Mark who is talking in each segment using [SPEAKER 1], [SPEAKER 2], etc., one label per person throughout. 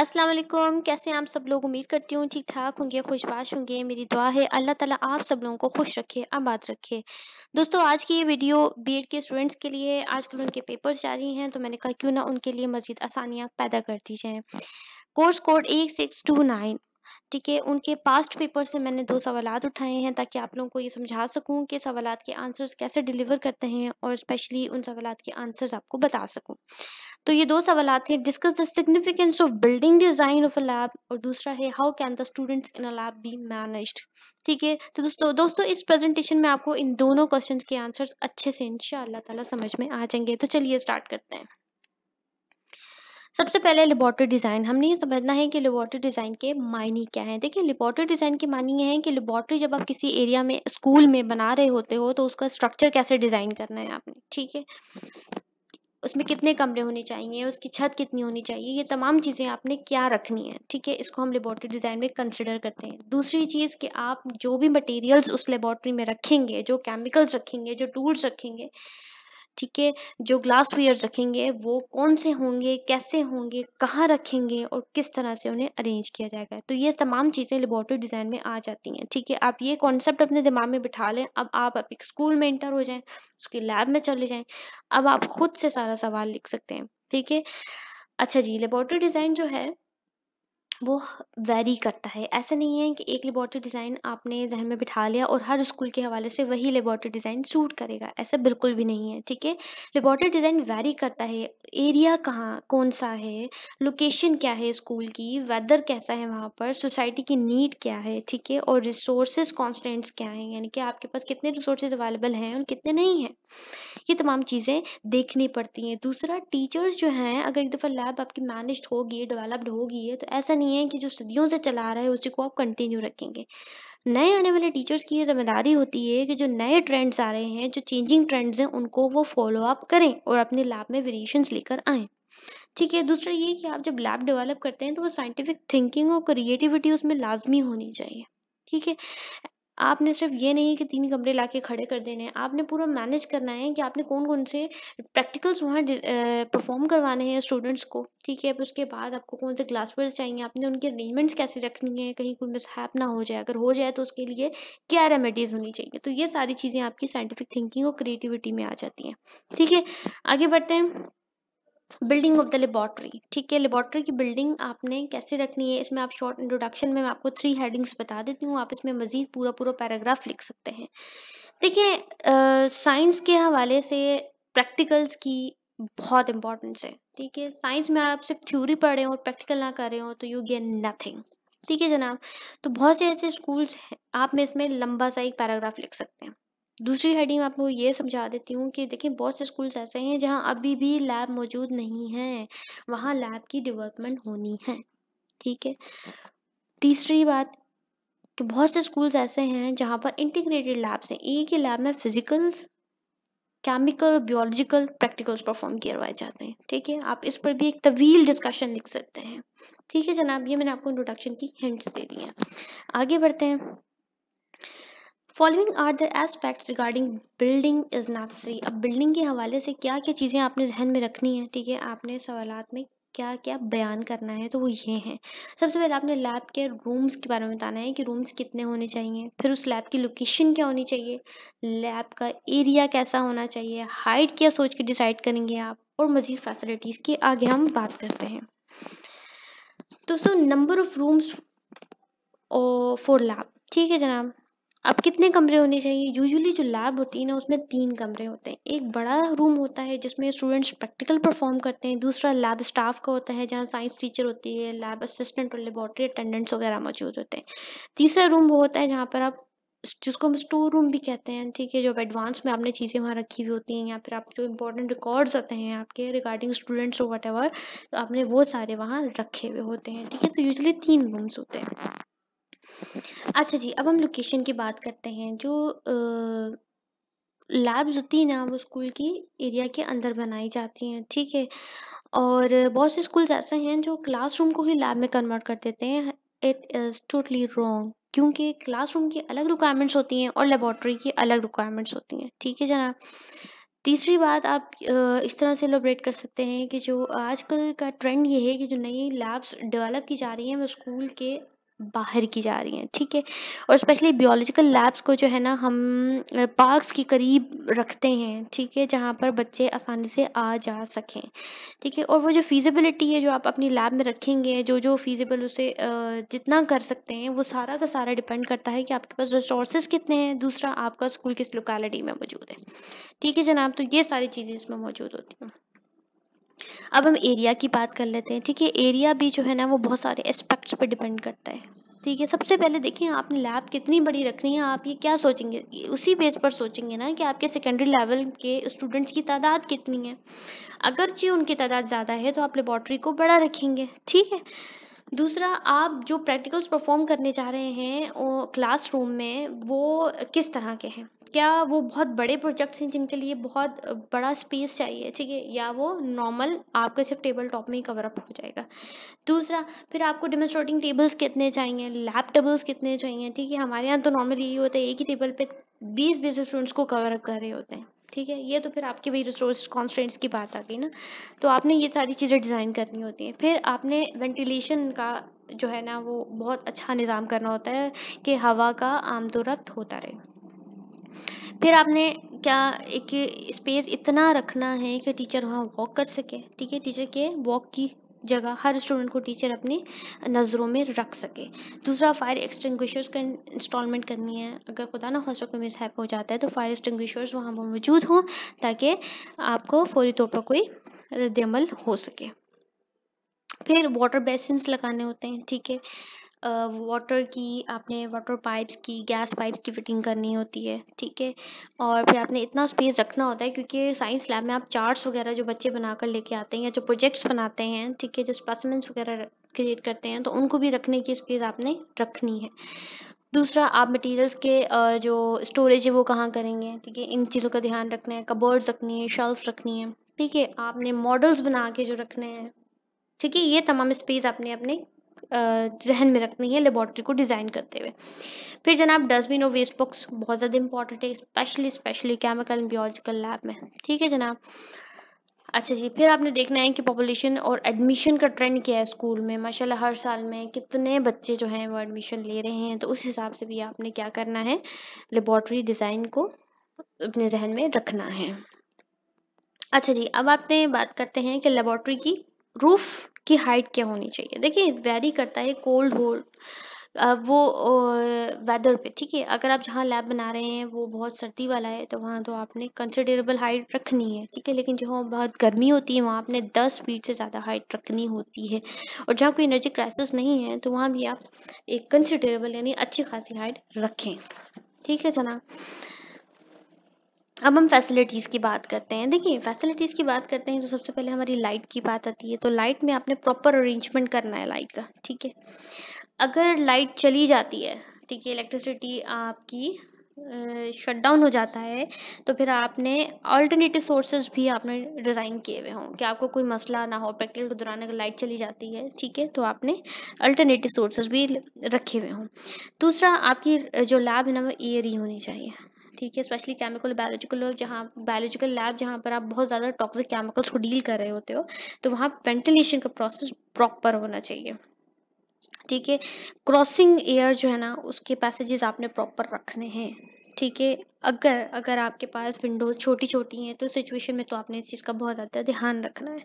[SPEAKER 1] अस्सलाम वालेकुम कैसे हैं आप सब लोग उम्मीद करती हूँ ठीक ठाक होंगे खुशबाश होंगे मेरी दुआ है अल्लाह ताला आप सब लोगों को खुश रखे आबाद रखे दोस्तों आज की ये वीडियो बीएड के स्टूडेंट्स के लिए आजकल उनके पेपर्स जारी हैं तो मैंने कहा क्यों ना उनके लिए मज़ीद आसानियाँ पैदा कर दी जाएँ कोर्स कोड एक सिक्स टू नाइन ठीक है उनके पास्ट पेपर से मैंने दो सवाल उठाए हैं ताकि आप लोगों को ये समझा सकूं कि सवाल के आंसर्स कैसे डिलीवर करते हैं और स्पेशली उन सवाल के आंसर्स आपको बता सकूं तो ये दो सवाल हैं discuss the significance of building design of a lab और दूसरा है how can the students in a lab be manage ठीक है तो दोस्तों दोस्तों इस प्रेजेंटेशन में आपको इन दोनों क्वेश्चन के आंसर्स अच्छे से इनशाला समझ में आ जाएंगे तो चलिए स्टार्ट करते हैं सबसे पहले लेबॉर्टरी डिज़ाइन हमने ये समझना है कि लेबॉर्टरी डिज़ाइन के मायने क्या है देखिए लेबॉर्टरी डिज़ाइन के मायने ये हैं कि लेबॉर्टरी जब आप किसी एरिया में स्कूल में बना रहे होते हो तो उसका स्ट्रक्चर कैसे डिज़ाइन करना है आपने ठीक है उसमें कितने कमरे होने चाहिए उसकी छत कितनी होनी चाहिए ये तमाम चीज़ें आपने क्या रखनी है ठीक है इसको हम लेबॉर्टरी डिज़ाइन में कंसिडर करते हैं दूसरी चीज़ कि आप जो भी मटेरियल्स उस लेबॉर्ट्री में रखेंगे जो केमिकल्स रखेंगे जो टूल्स रखेंगे ठीक है जो ग्लास वेयर रखेंगे वो कौन से होंगे कैसे होंगे कहाँ रखेंगे और किस तरह से उन्हें अरेंज किया जाएगा तो ये तमाम चीज़ें लेबॉर्टरी डिज़ाइन में आ जाती हैं ठीक है आप ये कॉन्सेप्ट अपने दिमाग में बिठा लें अब आप अब एक स्कूल में इंटर हो जाएं उसके लैब में चले जाएं अब आप खुद से सारा सवाल लिख सकते हैं ठीक है अच्छा जी लेबॉर्टरी डिज़ाइन जो है वो वेरी करता है ऐसा नहीं है कि एक लेबॉर्ट्री डिज़ाइन आपने जहन में बिठा लिया और हर स्कूल के हवाले से वही लेबॉर्ट्री डिज़ाइन सूट करेगा ऐसा बिल्कुल भी नहीं है ठीक है लेबॉर्ट्री डिज़ाइन वेरी करता है एरिया कहाँ कौन सा है लोकेशन क्या है स्कूल की वेदर कैसा है वहाँ पर सोसाइटी की नीड क्या है ठीक है और रिसोर्स कॉन्सटेंट्स क्या हैं यानी कि आपके पास कितने रिसोर्स अवेलेबल हैं और कितने नहीं हैं ये तमाम चीज़ें देखनी पड़ती हैं दूसरा टीचर्स जो हैं अगर एक दफ़ा लैब आपकी मैनेज होगी डेवलप्ड होगी है तो ऐसा नहीं नहीं है कि जो सदियों से चला रहा है उसी को आप कंटिन्यू रखेंगे नए आने वाले टीचर्स की ये जिम्मेदारी होती है कि जो नए ट्रेंड्स आ रहे हैं जो चेंजिंग ट्रेंड्स हैं उनको वो फॉलो अप करें और अपने लैब में वेरिएशंस लेकर आए ठीक है दूसरा ये कि आप जब लैब डेवलप करते हैं तो वो साइंटिफिक थिंकिंग और क्रिएटिविटी उसमें लाजमी होनी चाहिए ठीक है आपने सिर्फ ये नहीं कि तीन कमरे लाके खड़े कर देने हैं आपने पूरा मैनेज करना है कि आपने कौन कौन से प्रैक्टिकल्स वहाँ परफॉर्म करवाने हैं स्टूडेंट्स को ठीक है उसके बाद आपको कौन से ग्लासवेयर्स चाहिए आपने उनके अरेंजमेंट्स कैसे रखनी है कहीं कोई मिसहैप ना हो जाए अगर हो जाए तो उसके लिए क्या रेमेडीज़ होनी चाहिए तो ये सारी चीज़ें आपकी साइंटिफिक थिंकिंग और क्रिएटिविटी में आ जाती हैं ठीक है आगे बढ़ते हैं बिल्डिंग ऑफ द लेबॉर्ट्री ठीक है लेबॉर्ट्री की बिल्डिंग आपने कैसे रखनी है इसमें आप शॉर्ट इंट्रोडक्शन में मैं आपको थ्री हेडिंग्स बता देती हूँ आप इसमें मजीद पूरा पूरा पैराग्राफ लिख सकते हैं देखिए साइंस के हवाले से प्रैक्टिकल्स की बहुत इंपॉर्टेंस है ठीक है साइंस में आप सिर्फ थ्योरी पढ़ रहे हो और प्रैक्टिकल ना कर रहे हो तो यू गेन नथिंग ठीक है जनाब तो बहुत से ऐसे स्कूल्स हैं आप में इसमें लंबा सा एक पैराग्राफ लिख सकते हैं दूसरी हेडिंग आपको ये समझा देती हूँ कि देखिए बहुत से स्कूल्स ऐसे हैं जहाँ अभी भी लैब मौजूद नहीं है वहाँ लैब की डेवलपमेंट होनी है ठीक है तीसरी बात कि बहुत से स्कूल्स ऐसे हैं जहाँ पर इंटीग्रेटेड लैब्स हैं एक ही लैब में फिजिकल केमिकल और प्रैक्टिकल्स परफॉर्म करवाए जाते हैं ठीक है आप इस पर भी एक तवील डिस्कशन लिख सकते हैं ठीक है जनाब ये मैंने आपको इंट्रोडक्शन की हिंट्स दे दी हैं आगे बढ़ते हैं following are the aspects regarding building is necessary अब बिल्डिंग के हवाले से क्या क्या चीज़ें आपने जहन में रखनी है ठीक है आपने सवाल में क्या क्या बयान करना है तो वो ये हैं सबसे पहले आपने लैब के रूम्स के बारे में बताना है कि रूम्स कितने होने चाहिए फिर उस लैब की लोकेशन क्या होनी चाहिए लैब का एरिया कैसा होना चाहिए हाइट क्या सोच के डिसाइड करेंगे आप और मज़ीद फैसिलिटीज़ की आगे हम बात करते हैं दोस्तों number of rooms for lab ठीक है जनाब अब कितने कमरे होने चाहिए यूजुअली जो लैब होती है ना उसमें तीन कमरे होते हैं एक बड़ा रूम होता है जिसमें स्टूडेंट्स प्रैक्टिकल परफॉर्म करते हैं दूसरा लैब स्टाफ का होता है जहाँ साइंस टीचर होती है लैब असिस्टेंट और लेबॉर्ट्री अटेंडेंट्स वगैरह मौजूद होते हैं तीसरा रूम वो होता है जहाँ पर आप जिसको हम स्टोर रूम भी कहते हैं ठीक है जो एडवांस में आपने चीज़ें वहाँ रखी हुई होती हैं या फिर आप जो इंपॉर्टेंट रिकॉर्ड्स आते हैं आपके रिगार्डिंग स्टूडेंट्स और वट एवर आपने वो सारे वहाँ रखे हुए होते हैं ठीक है तो यूजली तीन रूम्स होते हैं अच्छा जी, अब हम लोकेशन की बात करते हैं जो लैब्स होती है ना वो स्कूल की एरिया के अंदर बनाई जाती हैं, ठीक है? और बहुत से स्कूल्स ऐसे हैं जो क्लासरूम को ही लैब में कन्वर्ट कर देते हैं। इट इज़ टोटली रॉन्ग क्योंकि क्लासरूम की अलग रिक्वायरमेंट्स होती हैं और लैबोरेटरी की अलग रिक्वायरमेंट्स होती हैं, ठीक है जनाब? तीसरी बात आप इस तरह से एलोब्रेट कर सकते हैं कि जो आजकल का ट्रेंड ये है कि जो नई लैब्स डेवलप की जा रही हैं वो स्कूल के बाहर की जा रही हैं ठीक है और स्पेशली बायोलॉजिकल लैब्स को जो है ना हम पार्क्स के करीब रखते हैं ठीक है जहाँ पर बच्चे आसानी से आ जा सकें ठीक है और वो जो फीजिबिलिटी है जो आप अपनी लैब में रखेंगे जो जो फीजिबल उसे जितना कर सकते हैं वो सारा का सारा डिपेंड करता है कि आपके पास रिसोर्सेज कितने हैं दूसरा आपका स्कूल किस लोकेलिटी में मौजूद है ठीक है जनाब तो ये सारी चीज़ें इसमें मौजूद होती हैं अब हम एरिया की बात कर लेते हैं ठीक है एरिया भी जो है ना वो बहुत सारे एस्पेक्ट्स पर डिपेंड करता है ठीक है सबसे पहले देखिए आपने लैब कितनी बड़ी रखनी है आप ये क्या सोचेंगे उसी बेस पर सोचेंगे ना कि आपके सेकेंडरी लेवल के स्टूडेंट्स की तादाद कितनी है अगरचे उनकी तादाद ज़्यादा है तो आप लेबॉर्ट्री को बड़ा रखेंगे ठीक है दूसरा आप जो प्रैक्टिकल्स परफॉर्म करने जा रहे हैं क्लासरूम में वो किस तरह के हैं क्या वो बहुत बड़े प्रोजेक्ट्स हैं जिनके लिए बहुत बड़ा स्पेस चाहिए ठीक है या वो नॉर्मल आपके सिर्फ टेबल टॉप में ही कवर अप हो जाएगा दूसरा फिर आपको डेमोस्ट्रेटिंग टेबल्स कितने चाहिए लैब टेबल्स कितने चाहिए ठीक है हमारे यहाँ तो नॉर्मल यही होता है एक ही टेबल पे बीस बीस स्टूडेंट्स को कवर अप कर रहे होते हैं ठीक है ये तो फिर आपके वही रिसोर्स कॉन्स्टेंट्स की बात आ गई ना तो आपने ये सारी चीज़ें डिज़ाइन करनी होती हैं फिर आपने वेंटिलेशन का जो है ना वो बहुत अच्छा निज़ाम करना होता है कि हवा का आमदोरफ्त होता रहे फिर आपने क्या एक स्पेस इतना रखना है कि टीचर वहाँ वॉक कर सके ठीक है टीचर के वॉक की जगह हर स्टूडेंट को टीचर अपनी नज़रों में रख सके दूसरा फायर एक्सटिंग्विशर्स का इंस्टॉलमेंट करनी है अगर खुदा ना खासा कोई मिसहैप हो जाता है तो फायर एक्सटिंग्विशर्स वहाँ पर मौजूद हों ताकि आपको फौरी तौर पर कोई रद्दमल हो सके फिर वाटर बेसिन लगाने होते हैं ठीक है वाटर की आपने वाटर पाइप्स की गैस पाइप्स की फिटिंग करनी होती है ठीक है और फिर आपने इतना स्पेस रखना होता है क्योंकि साइंस लैब में आप चार्ट्स वगैरह जो बच्चे बनाकर लेके आते हैं या जो प्रोजेक्ट्स बनाते हैं ठीक है जो स्पेसमेंट्स वगैरह क्रिएट करते हैं तो उनको भी रखने की स्पेस आपने रखनी है दूसरा आप मटेरियल्स के जो स्टोरेज है वो कहाँ करेंगे ठीक है इन चीज़ों का ध्यान रखना है कबर्ड्स रखनी है शेल्फ रखनी है ठीक है आपने मॉडल्स बना के जो रखने हैं ठीक है ये तमाम स्पेस आपने अपने जहन में रखनी है लेबॉर्ट्री को डिज़ाइन करते हुए फिर जनाब डस्टबिन और वेस्ट बॉक्स बहुत ज़्यादा इंपॉर्टेंट है specially specially chemical biological lab में ठीक है जनाब अच्छा जी फिर आपने देखना है कि पॉपुलेशन और एडमिशन का ट्रेंड क्या है स्कूल में माशाल्लाह हर साल में कितने बच्चे जो हैं वो एडमिशन ले रहे हैं तो उस हिसाब से भी आपने क्या करना है लेबॉर्ट्री डिज़ाइन को अपने जहन में रखना है अच्छा जी अब आपने बात करते हैं कि लेबॉर्ट्री की रूफ की हाइट क्या होनी चाहिए देखिए वेरी करता है कोल्ड होल वो वेदर पे ठीक है अगर आप जहाँ लैब बना रहे हैं वो बहुत सर्दी वाला है तो वहाँ तो आपने कंसिडरेबल हाइट रखनी है ठीक है लेकिन जहाँ बहुत गर्मी होती है वहाँ आपने 10 फीट से ज़्यादा हाइट रखनी होती है और जहाँ कोई एनर्जी क्राइसिस नहीं है तो वहाँ भी आप एक कंसिडरेबल यानी अच्छी खासी हाइट रखें ठीक है जनाब अब हम फैसिलिटीज़ की बात करते हैं देखिए फैसिलिटीज़ की बात करते हैं तो सबसे पहले हमारी लाइट की बात आती है तो लाइट में आपने प्रॉपर अरेंजमेंट करना है लाइट का ठीक है अगर लाइट चली जाती है ठीक है इलेक्ट्रिसिटी आपकी शट डाउन हो जाता है तो फिर आपने अल्टरनेटिव सोर्सेज भी आपने डिज़ाइन किए हुए हों कि आपको कोई मसला ना हो प्रैक्टिकल के दौरान अगर लाइट चली जाती है ठीक है तो आपने अल्टरनेटिव सोर्सेज भी रखे हुए हों दूसरा आपकी जो लैब है ना वो एयरी होनी चाहिए ठीक है स्पेशली केमिकल बायोलॉजिकल जहाँ बायोलॉजिकल लैब जहाँ पर आप बहुत ज़्यादा टॉक्सिक केमिकल्स को डील कर रहे होते हो तो वहाँ वेंटिलेशन का प्रोसेस प्रॉपर होना चाहिए ठीक है क्रॉसिंग एयर जो है ना उसके पैसेजेस आपने प्रॉपर रखने हैं ठीक है अगर अगर आपके पास विंडोज छोटी छोटी हैं तो सिचुएशन में तो आपने इस चीज़ का बहुत ज़्यादा ध्यान रखना है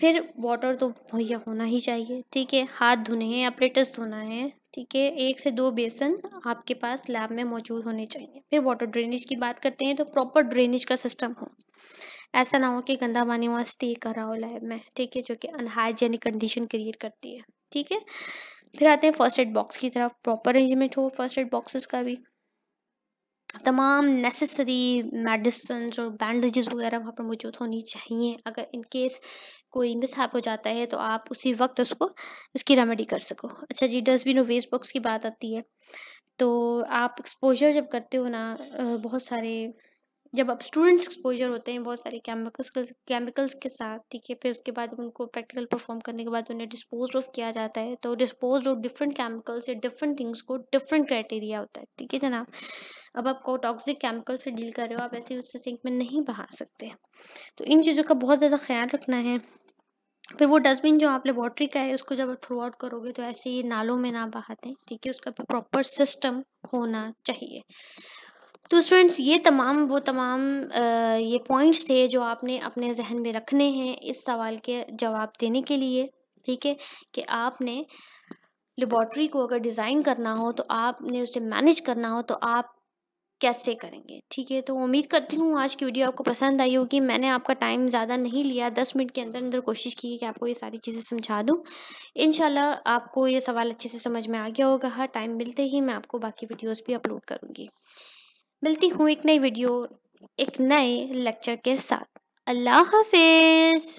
[SPEAKER 1] फिर वाटर तो मुहैया होना ही चाहिए ठीक है हाथ धोने हैं अपरेटस धोना है ठीक है एक से दो बेसन आपके पास लैब में मौजूद होने चाहिए फिर वाटर ड्रेनेज की बात करते हैं तो प्रॉपर ड्रेनेज का सिस्टम हो ऐसा ना हो कि गंदा पानी वहाँ स्टे करा हो लैब में ठीक है जो कि अनहाइजेनिक कंडीशन क्रिएट करती है ठीक है फिर आते हैं फर्स्ट एड बॉक्स की तरफ प्रॉपर अरेंजमेंट हो फर्स्ट एड बॉक्सेस का भी तमाम नेसेसरी मेडिसन और बैंडेजेस वगैरह वहाँ पर मौजूद होनी चाहिए अगर इन केस कोई मिसहैप हो जाता है तो आप उसी वक्त उसको उसकी रेमेडी कर सको अच्छा जी डस्टबिन और वेस्ट बॉक्स की बात आती है तो आप एक्सपोजर जब करते हो ना बहुत सारे जब अब स्टूडेंट्स एक्सपोजर होते हैं बहुत सारे केमिकल्स केमिकल्स के साथ ठीक है फिर उसके बाद उनको प्रैक्टिकल परफॉर्म करने के बाद उन्हें डिस्पोज ऑफ किया जाता है तो डिस्पोज ऑफ डिफरेंट केमिकल्स या डिफरेंट थिंग्स को डिफरेंट क्राइटेरिया होता है ठीक है जनाब अब आपको टॉक्सिक केमिकल से डील कर रहे हो आप ऐसे उससे सिंक में नहीं बहा सकते तो इन चीज़ों का बहुत ज़्यादा ख्याल रखना है फिर वो डस्टबिन जो आप लेबॉट्री का है उसको जब आप थ्रू आउट करोगे तो ऐसे ही नालों में ना बहाते ठीक है उसका प्रॉपर सिस्टम होना चाहिए तो स्टूडेंट्स ये तमाम वो तमाम आ, ये पॉइंट्स थे जो आपने अपने जहन में रखने हैं इस सवाल के जवाब देने के लिए ठीक है कि आपने लेबॉर्ट्री को अगर डिज़ाइन करना हो तो आपने उसे मैनेज करना हो तो आप कैसे करेंगे ठीक है तो उम्मीद करती हूँ आज की वीडियो आपको पसंद आई होगी मैंने आपका टाइम ज़्यादा नहीं लिया दस मिनट के अंदर अंदर कोशिश की कि आपको ये सारी चीज़ें समझा दूँ इन आपको ये सवाल अच्छे से समझ में आ गया होगा हर टाइम मिलते ही मैं आपको बाकी वीडियोज़ भी अपलोड करूँगी मिलती हूँ एक नई वीडियो एक नए लेक्चर के साथ अल्लाह हाफिज़